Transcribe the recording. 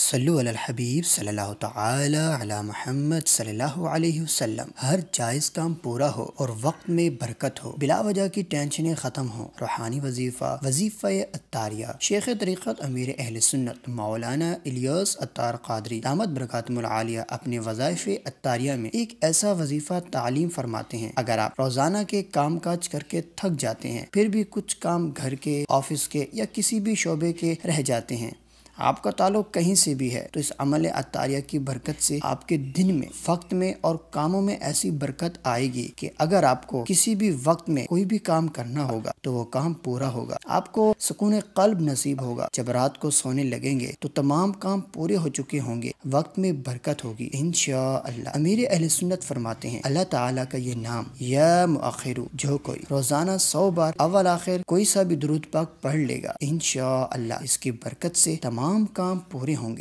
हबीब सल्लल्लाहु ताला महमद सल्लल्लाहु अलैहि वसल्लम हर जायज़ काम पूरा हो और वक्त में बरकत हो बिला वजह की टेंशनें ख़त्म हो रूहानी वजीफ़ा वजीफ़ा अतारिया शेख तरीक़त अमीर अहल सुन्नत मौलाना इलियास अतार कादरी दामद बरकतमालिया अपने वज़ाइफ अतारिया में एक ऐसा वजीफ़ा तालीम फरमाते हैं अगर आप रोज़ाना के काम काज करके थक जाते हैं फिर भी कुछ काम घर के ऑफिस के या किसी भी शोबे के रह जाते हैं आपका ताल्लुक कहीं से भी है तो इस अमल अतारिया की बरकत से आपके दिन में वक्त में और कामों में ऐसी बरकत आएगी कि अगर आपको किसी भी वक्त में कोई भी काम करना होगा तो वो काम पूरा होगा आपको सुकून कल्ब नसीब होगा जब रात को सोने लगेंगे तो तमाम काम पूरे हो चुके होंगे वक्त में बरकत होगी इन अल्लाह अमीर अहल सुन्नत फरमाते हैं अल्लाह ताला का ये नाम या जो कोई रोजाना सौ बार अवल आखिर कोई सा भी दुरुद पाक पढ़ लेगा इन अल्लाह इसकी बरकत ऐसी तमाम तमाम काम पूरे होंगे